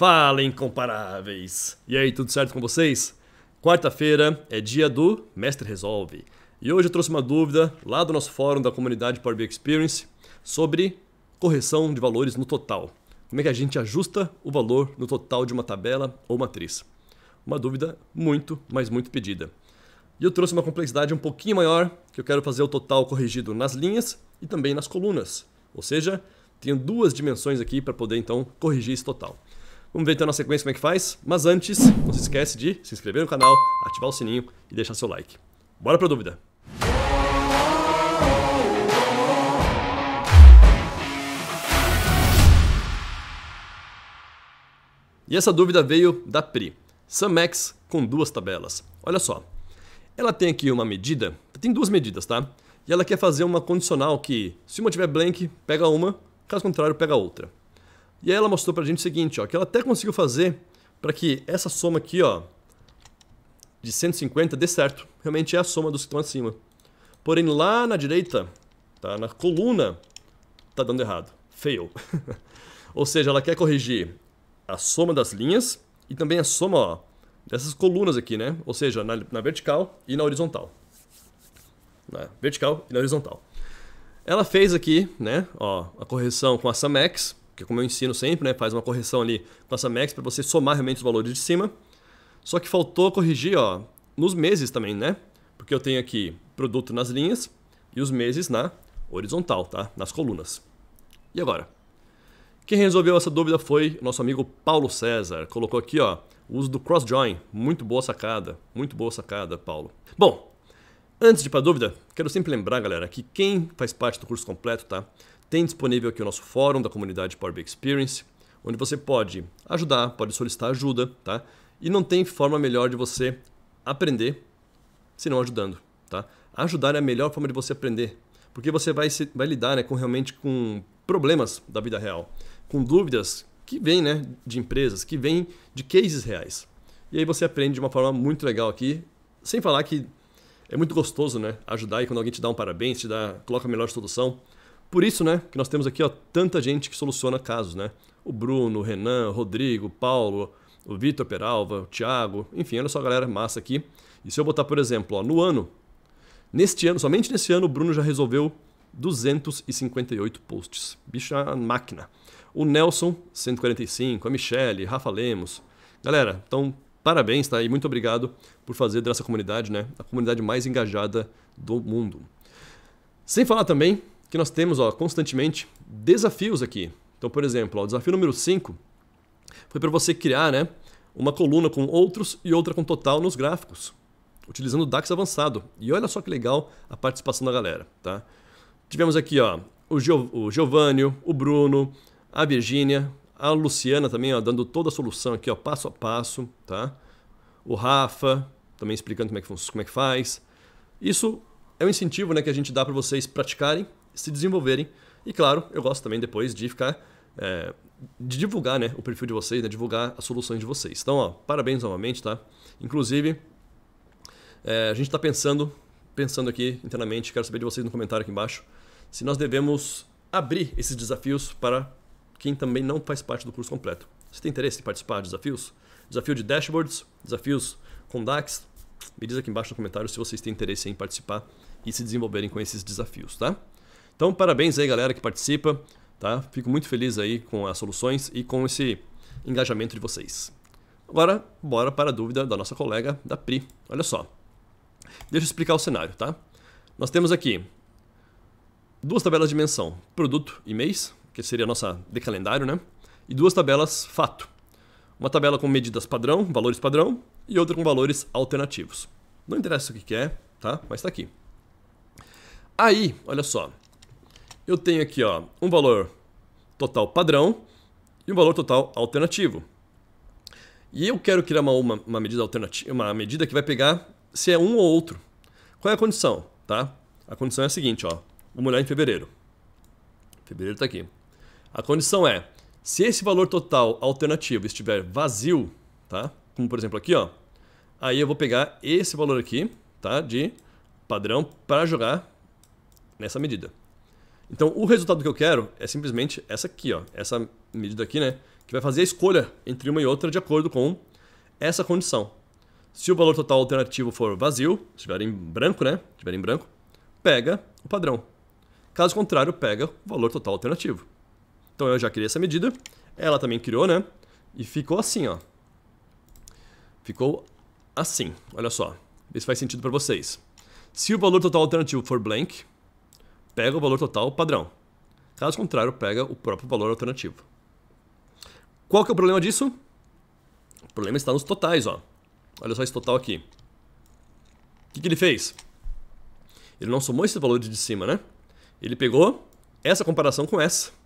Fala, incomparáveis! E aí, tudo certo com vocês? Quarta-feira é dia do Mestre Resolve. E hoje eu trouxe uma dúvida lá do nosso fórum da comunidade Power BI Experience sobre correção de valores no total. Como é que a gente ajusta o valor no total de uma tabela ou matriz? Uma dúvida muito, mas muito pedida. E eu trouxe uma complexidade um pouquinho maior, que eu quero fazer o total corrigido nas linhas e também nas colunas. Ou seja, tenho duas dimensões aqui para poder então corrigir esse total. Vamos ver então na sequência como é que faz. Mas antes, não se esquece de se inscrever no canal, ativar o sininho e deixar seu like. Bora pra dúvida! E essa dúvida veio da Pri. Max com duas tabelas. Olha só. Ela tem aqui uma medida, tem duas medidas, tá? E ela quer fazer uma condicional que, se uma tiver blank, pega uma, caso contrário, pega outra. E aí ela mostrou pra gente o seguinte, ó, que ela até conseguiu fazer para que essa soma aqui, ó, de 150 dê certo. Realmente é a soma dos que estão acima. Porém, lá na direita, tá, na coluna, tá dando errado. Fail. Ou seja, ela quer corrigir a soma das linhas e também a soma ó, dessas colunas aqui, né? Ou seja, na, na vertical e na horizontal. Na vertical e na horizontal. Ela fez aqui, né, ó, a correção com a SAMEX, que como eu ensino sempre, né, faz uma correção ali com essa max para você somar realmente os valores de cima. Só que faltou corrigir, ó, nos meses também, né? Porque eu tenho aqui produto nas linhas e os meses na horizontal, tá? Nas colunas. E agora? Quem resolveu essa dúvida foi nosso amigo Paulo César. Colocou aqui, ó, o uso do cross join. Muito boa sacada, muito boa sacada, Paulo. Bom, Antes de ir para a dúvida, quero sempre lembrar, galera, que quem faz parte do curso completo, tá? Tem disponível aqui o nosso fórum da comunidade Power BI Experience, onde você pode ajudar, pode solicitar ajuda, tá? E não tem forma melhor de você aprender se não ajudando, tá? Ajudar é a melhor forma de você aprender, porque você vai, se, vai lidar né, com realmente com problemas da vida real, com dúvidas que vêm né, de empresas, que vêm de cases reais. E aí você aprende de uma forma muito legal aqui, sem falar que é muito gostoso, né? Ajudar e quando alguém te dá um parabéns, te dá, coloca a melhor solução. Por isso, né, que nós temos aqui ó, tanta gente que soluciona casos, né? O Bruno, o Renan, o Rodrigo, o Paulo, o Vitor Peralva, o Thiago, enfim, olha só a galera massa aqui. E se eu botar, por exemplo, ó, no ano, neste ano, somente nesse ano, o Bruno já resolveu 258 posts. Bicho é máquina. O Nelson, 145, a Michelle, Rafa Lemos. Galera, então Parabéns, tá? E muito obrigado por fazer dessa comunidade, né? A comunidade mais engajada do mundo. Sem falar também que nós temos, ó, constantemente desafios aqui. Então, por exemplo, ó, o desafio número 5 foi para você criar, né, uma coluna com outros e outra com total nos gráficos, utilizando o DAX avançado. E olha só que legal a participação da galera, tá? Tivemos aqui, ó, o, Gio, o Giovânio, o Bruno, a Virgínia, a Luciana também, ó, dando toda a solução aqui, ó, passo a passo, tá? O Rafa também explicando como é que, como é que faz. Isso é um incentivo né, que a gente dá para vocês praticarem, se desenvolverem. E claro, eu gosto também depois de ficar. É, de divulgar né, o perfil de vocês, né, divulgar as soluções de vocês. Então, ó, parabéns novamente, tá? Inclusive, é, a gente está pensando, pensando aqui internamente, quero saber de vocês no comentário aqui embaixo, se nós devemos abrir esses desafios para quem também não faz parte do curso completo. Você tem interesse em participar de desafios? Desafio de dashboards, desafios com DAX? Me diz aqui embaixo no comentário se vocês têm interesse em participar e se desenvolverem com esses desafios, tá? Então, parabéns aí, galera que participa, tá? Fico muito feliz aí com as soluções e com esse engajamento de vocês. Agora, bora para a dúvida da nossa colega, da Pri. Olha só. Deixa eu explicar o cenário, tá? Nós temos aqui duas tabelas de menção, produto e mês, que seria a nossa de calendário, né? E duas tabelas fato. Uma tabela com medidas padrão, valores padrão, e outra com valores alternativos. Não interessa o que, que é, tá? Mas está aqui. Aí, olha só. Eu tenho aqui ó, um valor total padrão e um valor total alternativo. E eu quero criar uma, uma, uma, medida alternativa, uma medida que vai pegar se é um ou outro. Qual é a condição? Tá? A condição é a seguinte, ó. Vamos olhar em fevereiro. Fevereiro está aqui. A condição é, se esse valor total alternativo estiver vazio, tá? Como por exemplo aqui, ó. Aí eu vou pegar esse valor aqui, tá? De padrão para jogar nessa medida. Então o resultado que eu quero é simplesmente essa aqui, ó. Essa medida aqui, né? Que vai fazer a escolha entre uma e outra de acordo com essa condição. Se o valor total alternativo for vazio, estiver em branco, né? Estiver em branco, pega o padrão. Caso contrário, pega o valor total alternativo. Então eu já criei essa medida, ela também criou, né? E ficou assim, ó. Ficou assim, olha só. Isso faz sentido para vocês. Se o valor total alternativo for blank, pega o valor total padrão. Caso contrário, pega o próprio valor alternativo. Qual que é o problema disso? O problema está nos totais, ó. Olha só esse total aqui. O que, que ele fez? Ele não somou esse valor de cima, né? Ele pegou essa comparação com essa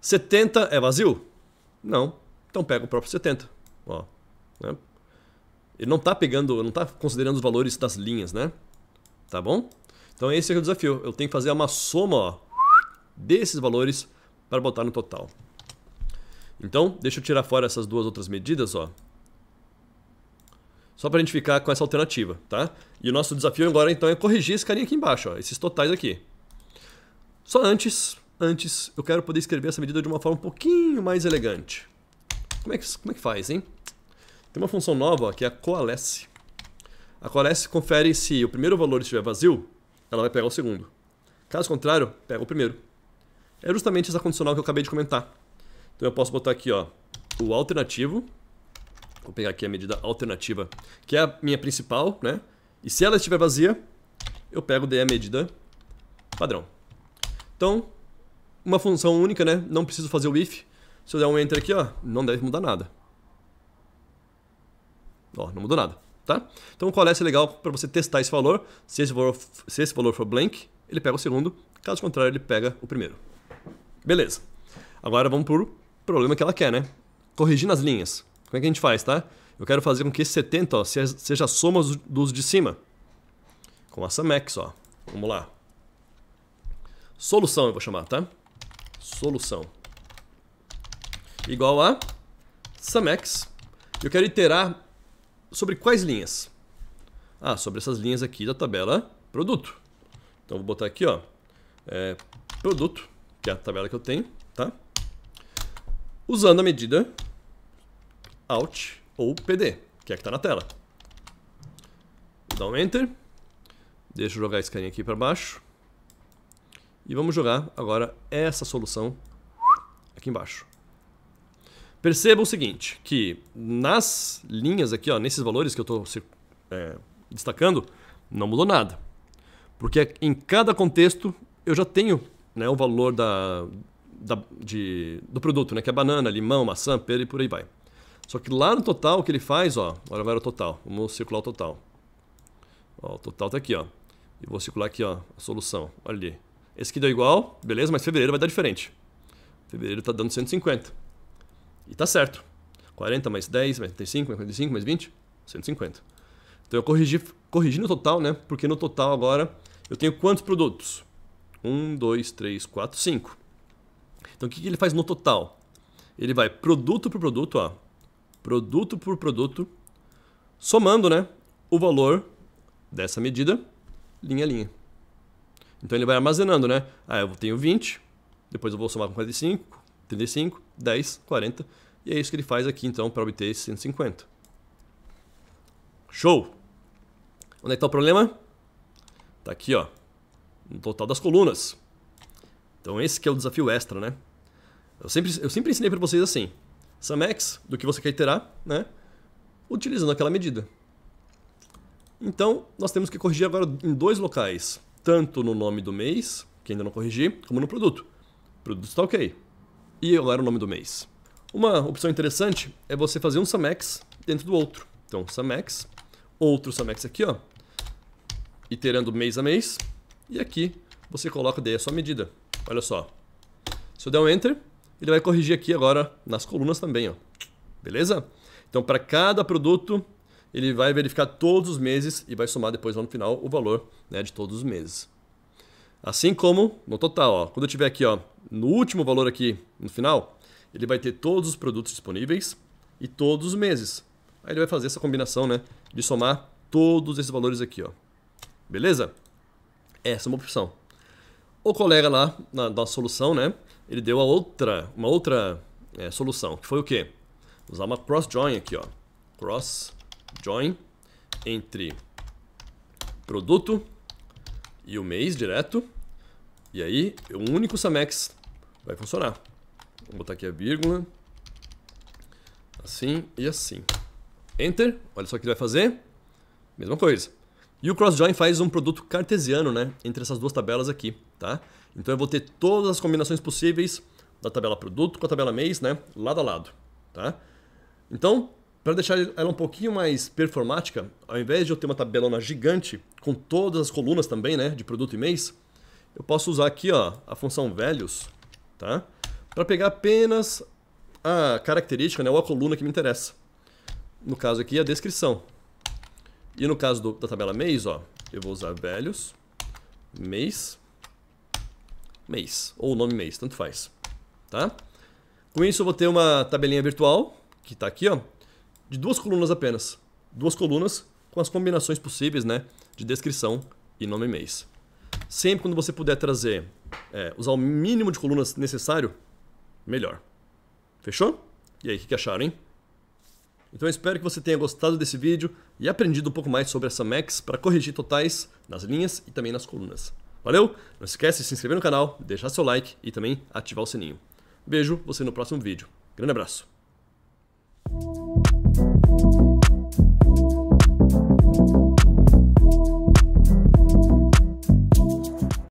70 é vazio? Não. Então pega o próprio 70. Ó, né? Ele não está pegando, não está considerando os valores das linhas, né? Tá bom? Então esse é o desafio. Eu tenho que fazer uma soma ó, desses valores para botar no total. Então, deixa eu tirar fora essas duas outras medidas, ó. Só para a gente ficar com essa alternativa, tá? E o nosso desafio agora, então, é corrigir esse carinha aqui embaixo, ó, esses totais aqui. Só antes, Antes, eu quero poder escrever essa medida de uma forma um pouquinho mais elegante. Como é que, como é que faz, hein? Tem uma função nova ó, que é a coalesce. A coalesce confere se o primeiro valor estiver vazio, ela vai pegar o segundo. Caso contrário, pega o primeiro. É justamente essa condicional que eu acabei de comentar. Então eu posso botar aqui ó, o alternativo. Vou pegar aqui a medida alternativa, que é a minha principal, né? E se ela estiver vazia, eu pego daí a medida padrão. Então, uma função única, né? Não preciso fazer o if. Se eu der um enter aqui, ó, não deve mudar nada. Ó, não mudou nada, tá? Então o é é legal para você testar esse valor. Se esse valor, se esse valor for blank, ele pega o segundo. Caso contrário, ele pega o primeiro. Beleza. Agora vamos pro problema que ela quer, né? corrigir as linhas. Como é que a gente faz, tá? Eu quero fazer com que esse 70 ó, seja a soma dos de cima. Com a Samex, ó. Vamos lá. Solução eu vou chamar, tá? solução. Igual a sumex. Eu quero iterar sobre quais linhas? Ah, sobre essas linhas aqui da tabela produto. Então vou botar aqui, ó, é, produto, que é a tabela que eu tenho, tá? Usando a medida alt ou pd, que é a que está na tela. Dá um enter. Deixa eu jogar esse carinha aqui para baixo. E vamos jogar agora essa solução aqui embaixo. Perceba o seguinte, que nas linhas aqui, ó, nesses valores que eu estou é, destacando, não mudou nada. Porque é, em cada contexto eu já tenho né, o valor da, da, de, do produto, né, que é banana, limão, maçã, pera e por aí vai. Só que lá no total o que ele faz, ó, agora vai o total, vamos circular o total. Ó, o total está aqui, ó. E vou circular aqui, ó, a solução. Olha ali. Esse aqui deu é igual, beleza, mas fevereiro vai dar diferente. Fevereiro está dando 150. E tá certo. 40 mais 10, mais 35, mais 45, mais 20, 150. Então eu corrigi, corrigi no total, né? Porque no total agora eu tenho quantos produtos? 1, 2, 3, 4, 5. Então o que, que ele faz no total? Ele vai produto por produto, ó. Produto por produto, somando, né? O valor dessa medida, linha a linha. Então ele vai armazenando, né? Ah, eu tenho 20, depois eu vou somar com 45, 35, 10, 40. E é isso que ele faz aqui então para obter esse 150. Show! Onde é que tá o problema? Tá aqui, ó. No total das colunas. Então esse que é o desafio extra, né? Eu sempre, eu sempre ensinei para vocês assim. Sumx do que você quer iterar, né? Utilizando aquela medida. Então, nós temos que corrigir agora em dois locais tanto no nome do mês, que ainda não corrigi, como no produto. O produto está ok. E agora o nome do mês. Uma opção interessante é você fazer um Samex dentro do outro. Então, Samex, outro Samex aqui, ó, iterando mês a mês. E aqui você coloca daí é a sua medida. Olha só. Se eu der um Enter, ele vai corrigir aqui agora nas colunas também, ó. Beleza? Então, para cada produto, ele vai verificar todos os meses e vai somar depois lá no final o valor né, de todos os meses. Assim como no total, ó, quando eu tiver aqui ó, no último valor aqui no final, ele vai ter todos os produtos disponíveis e todos os meses. Aí ele vai fazer essa combinação né, de somar todos esses valores aqui. Ó. Beleza? Essa é uma opção. O colega lá na, na solução, né, ele deu a outra, uma outra é, solução, que foi o quê? Usar uma cross join aqui, ó. Cross join entre produto e o mês direto. E aí, um único Samex vai funcionar. Vou botar aqui a vírgula. Assim e assim. Enter. Olha só o que ele vai fazer. Mesma coisa. E o cross join faz um produto cartesiano, né? Entre essas duas tabelas aqui, tá? Então eu vou ter todas as combinações possíveis da tabela produto com a tabela mês, né? Lado a lado, tá? Então, para deixar ela um pouquinho mais performática, ao invés de eu ter uma tabelona gigante com todas as colunas também, né, de produto e mês, eu posso usar aqui, ó, a função values, tá? Para pegar apenas a característica, né, ou a coluna que me interessa. No caso aqui, a descrição. E no caso do, da tabela mês, ó, eu vou usar values, mês, mês, ou o nome mês, tanto faz, tá? Com isso eu vou ter uma tabelinha virtual, que está aqui, ó, de duas colunas apenas. Duas colunas com as combinações possíveis né, de descrição e nome mês. Sempre quando você puder trazer, é, usar o mínimo de colunas necessário, melhor. Fechou? E aí, o que acharam, hein? Então eu espero que você tenha gostado desse vídeo e aprendido um pouco mais sobre essa Max para corrigir totais nas linhas e também nas colunas. Valeu? Não esquece de se inscrever no canal, deixar seu like e também ativar o sininho. Vejo você no próximo vídeo. Grande abraço!